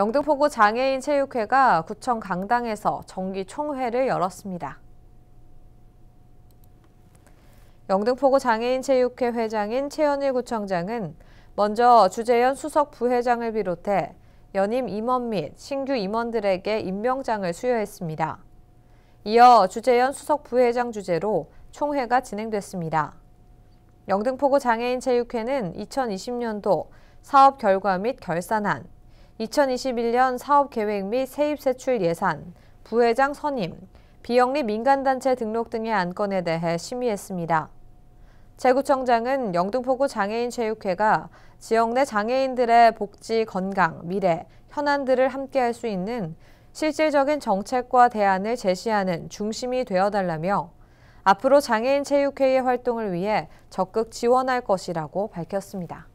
영등포구 장애인 체육회가 구청 강당에서 정기 총회를 열었습니다. 영등포구 장애인 체육회 회장인 최현일 구청장은 먼저 주재현 수석 부회장을 비롯해 연임 임원 및 신규 임원들에게 임명장을 수여했습니다. 이어 주재현 수석 부회장 주재로 총회가 진행됐습니다. 영등포구 장애인 체육회는 2020년도 사업 결과 및 결산안, 2021년 사업계획 및 세입세출 예산, 부회장 선임, 비영리 민간단체 등록 등의 안건에 대해 심의했습니다. 재구청장은 영등포구 장애인체육회가 지역 내 장애인들의 복지, 건강, 미래, 현안들을 함께할 수 있는 실질적인 정책과 대안을 제시하는 중심이 되어달라며 앞으로 장애인체육회의 활동을 위해 적극 지원할 것이라고 밝혔습니다.